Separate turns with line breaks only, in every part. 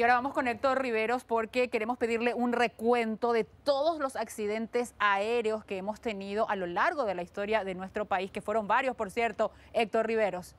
Y ahora vamos con Héctor Riveros porque queremos pedirle un recuento de todos los accidentes aéreos que hemos tenido a lo largo de la historia de nuestro país, que fueron varios, por cierto. Héctor Riveros.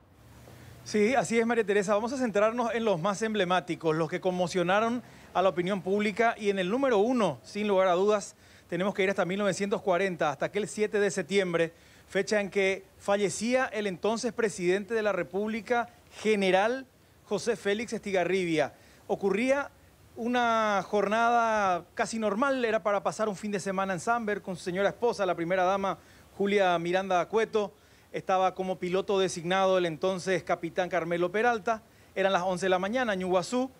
Sí, así es, María Teresa. Vamos a centrarnos en los más emblemáticos, los que conmocionaron a la opinión pública. Y en el número uno, sin lugar a dudas, tenemos que ir hasta 1940, hasta aquel 7 de septiembre, fecha en que fallecía el entonces presidente de la República, general José Félix Estigarribia ocurría una jornada casi normal, era para pasar un fin de semana en Samberg con su señora esposa, la primera dama Julia Miranda Acueto, Estaba como piloto designado el entonces capitán Carmelo Peralta. Eran las 11 de la mañana en Uguazú.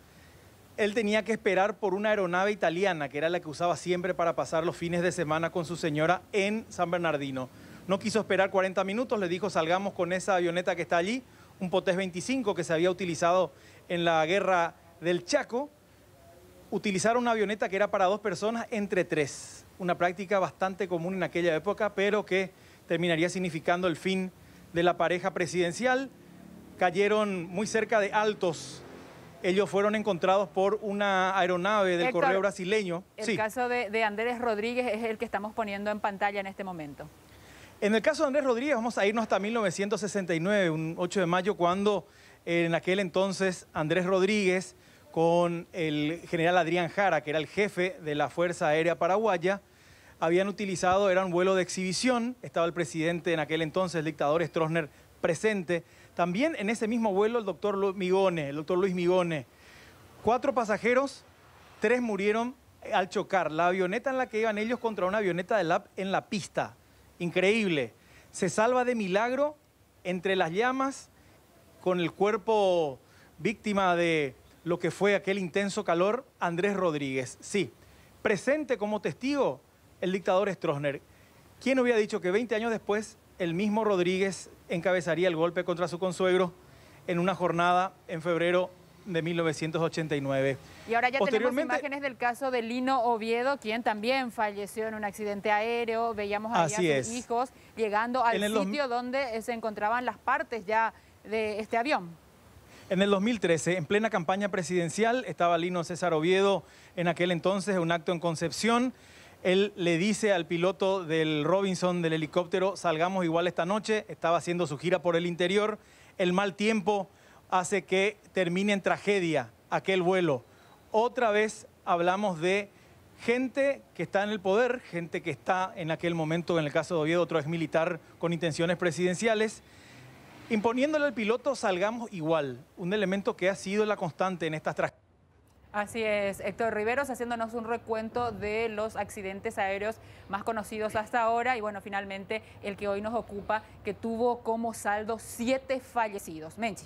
Él tenía que esperar por una aeronave italiana, que era la que usaba siempre para pasar los fines de semana con su señora en San Bernardino. No quiso esperar 40 minutos, le dijo salgamos con esa avioneta que está allí, un Potés 25 que se había utilizado en la guerra del Chaco utilizaron una avioneta que era para dos personas entre tres. Una práctica bastante común en aquella época, pero que terminaría significando el fin de la pareja presidencial. Cayeron muy cerca de Altos. Ellos fueron encontrados por una aeronave del correo brasileño. El caso
de, de Andrés Rodríguez es el que estamos poniendo en pantalla en este momento.
En el caso de Andrés Rodríguez, vamos a irnos hasta 1969, un 8 de mayo, cuando en aquel entonces Andrés Rodríguez con el general Adrián Jara, que era el jefe de la Fuerza Aérea Paraguaya, habían utilizado, era un vuelo de exhibición, estaba el presidente en aquel entonces, el dictador Stroessner, presente. También en ese mismo vuelo el doctor Migone, el doctor Luis Migone. Cuatro pasajeros, tres murieron al chocar la avioneta en la que iban ellos contra una avioneta de LAP en la pista. Increíble. Se salva de milagro entre las llamas con el cuerpo víctima de lo que fue aquel intenso calor, Andrés Rodríguez. Sí, presente como testigo el dictador Stroessner. ¿Quién hubiera dicho que 20 años después el mismo Rodríguez encabezaría el golpe contra su consuegro en una jornada en febrero de 1989.
Y ahora ya tenemos imágenes del caso de Lino Oviedo, quien también falleció en un accidente aéreo. Veíamos a sus hijos llegando al sitio donde se encontraban las partes ya de este avión.
En el 2013, en plena campaña presidencial, estaba Lino César Oviedo en aquel entonces, un acto en Concepción. Él le dice al piloto del Robinson del helicóptero, salgamos igual esta noche, estaba haciendo su gira por el interior, el mal tiempo hace que termine en tragedia aquel vuelo. Otra vez hablamos de gente que está en el poder, gente que está en aquel momento, en el caso de Oviedo, otro vez militar con intenciones presidenciales, Imponiéndole al piloto salgamos igual, un elemento que ha sido la constante en estas tragedias.
Así es, Héctor Riveros haciéndonos un recuento de los accidentes aéreos más conocidos hasta ahora y bueno, finalmente el que hoy nos ocupa que tuvo como saldo siete fallecidos. Menchi.